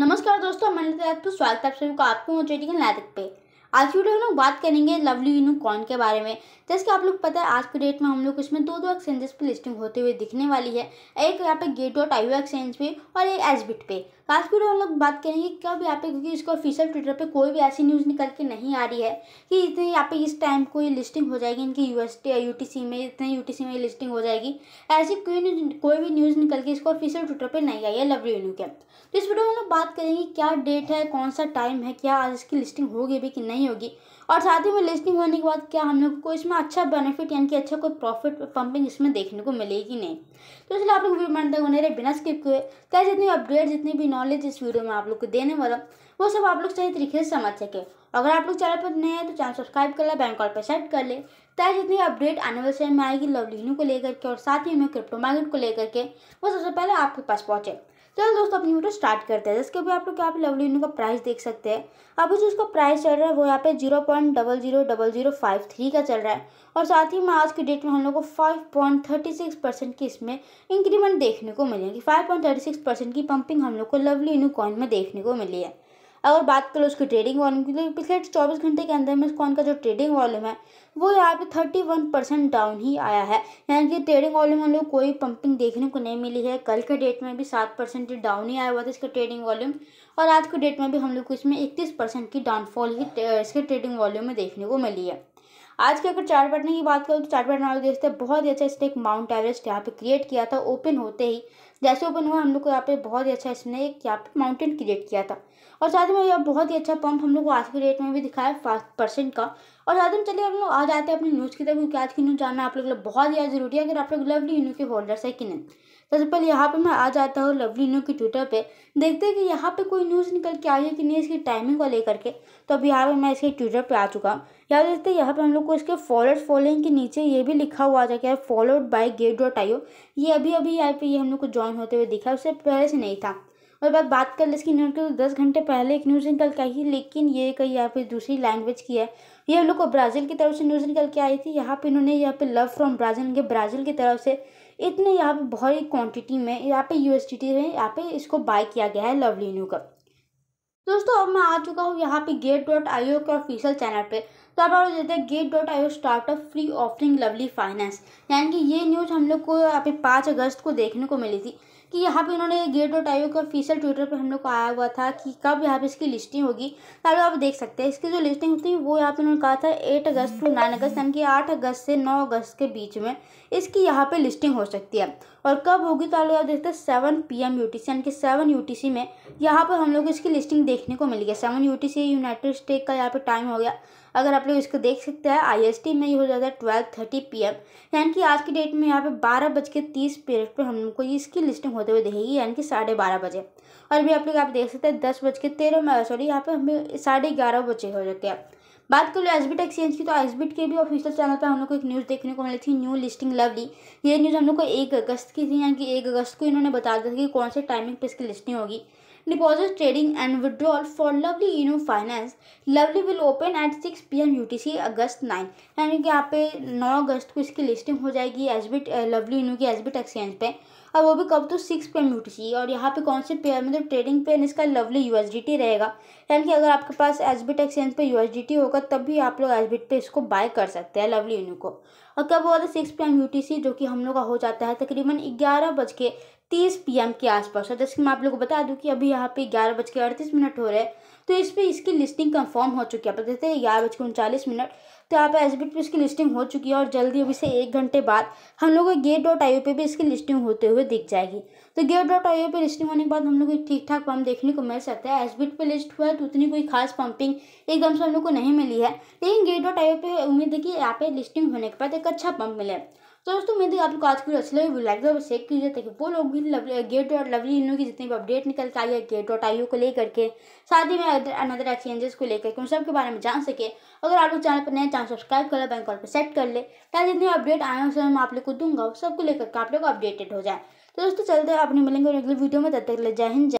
नमस्कार दोस्तों मैं तो स्वागत है आप सभी को आपको मोटिवेटिंग पे आज वीडियो हम लोग बात करेंगे लवली कॉन के बारे में जैसे कि आप लोग पता है आज के डेट में हम लोग इसमें दो दो एक्सचेंजेस पे लिस्टिंग होते हुए दिखने वाली है एक यहाँ पे गेट डॉट आई एक्सचेंज पे और एक एसबिट पे बात वीडियो हम लोग बात करेंगे कब यहाँ पे क्योंकि इसको ऑफिशियल ट्विटर पे कोई भी ऐसी न्यूज़ निकल के नहीं आ रही है कि इतने यहाँ पे इस टाइम को ये लिस्टिंग हो जाएगी इनकी यू एस टी में इतने यू में ये लिस्टिंग हो जाएगी ऐसी कोई कोई भी न्यूज़ निकल के इसको ऑफिशियल ट्विटर पर नहीं आई है लव रेवेन्यू के तो इस वीडियो में हम लोग बात करेंगे क्या डेट है कौन सा टाइम है क्या आज इसकी लिस्टिंग होगी भी कि नहीं होगी और साथ ही में लिस्टिंग होने के बाद क्या हम लोग को इसमें अच्छा बेनिफिट यानी कि अच्छा कोई प्रॉफिट पंपिंग इसमें देखने को मिलेगी नहीं तो इसलिए आप लोग वीडियो बनते हैं उन्हें बिना स्किप किए क्या जितनी अपडेट जितनी भी नॉलेज इस वीडियो में आप लोग को देने वाला वो सब आप लोग सही तरीके से समझ सके अगर आप लोग चैनल पर नए हैं तो चैनल सब्सक्राइब कर ले बैंक कॉल पर सेट कर ले ताकि जितनी अपडेट आने वाले समय में आएगी लवलीनू को लेकर के और साथ ही में क्रिप्टो मार्केट को लेकर के वो सबसे पहले आपके पास पहुँचे चलो दोस्तों अपनी वीडियो स्टार्ट करते हैं जिसके भी आप लोग यहाँ पे लवली यूनियन का प्राइस देख सकते हैं अभी जो उसका प्राइस चल रहा है वो यहाँ पे zero point double zero double zero five three का चल रहा है और साथ ही में आज की डेट में हम लोग को five point thirty six percent की इसमें इंक्रीमेंट देखने को मिलेगी five point thirty six percent की पंपिंग हम लोग को लवली इनू कॉइन में देखने को मिली है अगर बात करो उसकी ट्रेडिंग वॉल्यूम की तो पिछले चौबीस घंटे के अंदर में कौन का जो ट्रेडिंग वॉल्यूम है वो यहाँ पे थर्टी वन परसेंट डाउन ही आया है यानी कि ट्रेडिंग वॉल्यूम हम लोग कोई पंपिंग देखने को नहीं मिली है कल के डेट में भी सात परसेंट डाउन ही आया हुआ था इसका ट्रेडिंग वॉल्यूम और आज के डेट में भी हम लोग को इसमें इकतीस परसेंट की डाउनफॉल ही इसके ट्रेडिंग वॉल्यूम में देखने को मिली है आज के अगर चार्ट बैटने की बात करूँ तो चार्ट बनाने वाले देखते हैं बहुत ही अच्छा इसने एक माउंट एवरेस्ट यहाँ पे क्रिएट किया था ओपन होते ही जैसे ओपन हुआ हम लोग को यहाँ पे बहुत ही अच्छा इसने एक यहाँ पे माउंटेन क्रिएट किया था और साथ में यहाँ बहुत ही अच्छा पंप हम लोग को आज के रेट में भी दिखाया फास्ट परसेंट का और साथ में चलिए हम लोग आ जाते हैं अपनी न्यूज़ की तरफ क्योंकि आज की न्यूज़ जानना आप लोग बहुत ही ज़रूरी है अगर आप लोग लवली यूनियन के होल्डर्स है कि नहीं सबसे पहले यहाँ पे मैं आ जाता हूँ लवली न्यू के ट्विटर पे देखते हैं कि यहाँ पे कोई न्यूज़ निकल के आई है कि नहीं इसकी टाइमिंग को लेकर के तो अभी यहाँ पे मैं इसके ट्विटर पे आ चुका हूँ याद देखते हैं यहाँ पे हम लोग को इसके फॉलोअर्स फॉलोइंग के नीचे ये भी लिखा हुआ था क्या followed by gate dot I ये अभी अभी यहाँ पे ये हम लोग को ज्वाइन होते हुए दिखा उससे पहले से नहीं था और बाद बात कर ले इसकी न्यूज के तो दस घंटे पहले एक न्यूज़ निकल के आई लेकिन ये कहीं यहाँ पे दूसरी लैंग्वेज की है ये हम लोग को ब्राज़ील की तरफ से न्यूज़ निकल के आई थी यहाँ पे इन्होंने यहाँ पे लव फ्रॉम ब्राज़ील के ब्राज़ील की तरफ से इतने यहाँ पे बहुत ही क्वांटिटी में यहाँ पे यू एस यहाँ पे इसको बाय किया गया है लवली न्यू का दोस्तों अब मैं आ चुका हूँ यहाँ पे गेट डॉट आई के ऑफिशियल चैनल पे तो आप लोग देते हैं gate dot I startup free offering lovely finance यानी कि ये न्यूज़ हम लोग को यहाँ पे पाँच अगस्त को देखने को मिली थी कि यहाँ पे उन्होंने गेट डॉट आई का ऑफिशियल ट्विटर पर हम लोग को आया हुआ था कि कब यहाँ पे इसकी लिस्टिंग होगी ताकि आप देख सकते हैं इसकी जो लिस्टिंग होती है वो यहाँ पे उन्होंने कहा था eight August two nine August यानी कि आठ अगस्त से नौ अगस्त के बीच में इसकी यहाँ पे लिस्टिंग हो सकती है और कब होगी तो आप लोग देखते हैं seven P M U T C यानी कि सेवन यू टी सी में यहाँ पर हम लोग इसकी लिस्टिंग देखने को मिल गया seven U T C United State का यहाँ पर टाइम हो गया अगर आप लोग इसको देख सकते हैं आई एस टी में ये हो जाता है ट्वेल्व थर्टी पी एम यानी कि आज की डेट में यहाँ पे बारह बज के तीस मिनट पर हम लोग को इसकी लिस्टिंग होते हुए दिखेगी यानी कि साढ़े बारह बजे और अभी आप लोग आप देख सकते हैं दस बज के तेरह सॉरी यहाँ पर हमें साढ़े ग्यारह बजे हो जाती हैं बात कर लो एस एक्सचेंज की तो एस के भी ऑफिशियल चैनल पर हम लोग को एक न्यूज़ देखने को मिली थी न्यू लिस्टिंग लवली ये न्यूज़ हम लोग को एक अगस्त की थी यानी कि एक अगस्त को इन्होंने बता दिया था कि कौन से टाइमिंग पर इसकी लिस्टिंग होगी deposit trading and withdrawal for Lovely you know finance Lovely will open at six P M U T C August nine यानी कि यहाँ पे नौ अगस्त को इसकी लिस्टिंग हो जाएगी एस बी लवली यूनो की एस बी एक्सचेंज पर और वो भी कब तो सिक्स पे एम और यहाँ पे कौन से पेयर मतलब ट्रेडिंग पेयर इसका लवली यू रहेगा यानी कि अगर आपके पास एस बी एक्सचेंज पर यू होगा तब भी आप लोग एस बी पे इसको बाय कर सकते हैं लवली यूनिक को और कब होगा तो सिक्स पी एम जो कि हम लोग का हो जाता है तकरीबन ग्यारह बज के तीस पी के आसपास और जैसे कि मैं आप लोग को बता दूं कि अभी यहाँ पे ग्यारह बज के अड़तीस मिनट हो रहे हैं तो इस पर इसकी लिस्टिंग कंफर्म हो चुकी है आप देखते हैं ग्यारह बज के उनचालीस मिनट तो यहाँ पे एस बी पी इसकी लिस्टिंग हो चुकी है और जल्दी अभी से एक घंटे बाद हम लोग को गेट डॉट आई पे भी इसकी लिस्टिंग होते हुए दिख जाएगी तो गेट डॉट आई पे लिस्टिंग होने के बाद हम लोग को ठीक ठाक पम्प देखने को मिल सकता है एस पे लिस्ट हुआ है तो उतनी कोई खास पंपिंग एकदम से हम लोग को नहीं मिली है लेकिन गेट डॉट आई पे उम्मीद है कि यहाँ पे लिस्टिंग होने के बाद एक अच्छा पंप मिले तो दोस्तों मेरे लोग आज की अच्छी लगी लाइक दो चेक कीजिए ताकि वो लोग भी लवली गेट और लवली इन की जितनी भी अपडेट निकल के आई है गेट और आई को लेकर के साथ ही में अनदर एक्सचेंजेस को लेकर के उन सब के बारे में जान सके अगर आप लोग चैनल पर नए चैनल सब्सक्राइब कर लें बैंक पर सेट कर ले ताकि जितने अपडेट आए हैं मैं आप लोग को दूंगा सबको लेकर के आप लोग अपडेटेड हो जाए तो दोस्तों चलते आप मिलेंगे अगले वीडियो में तब तक ले जय हिंद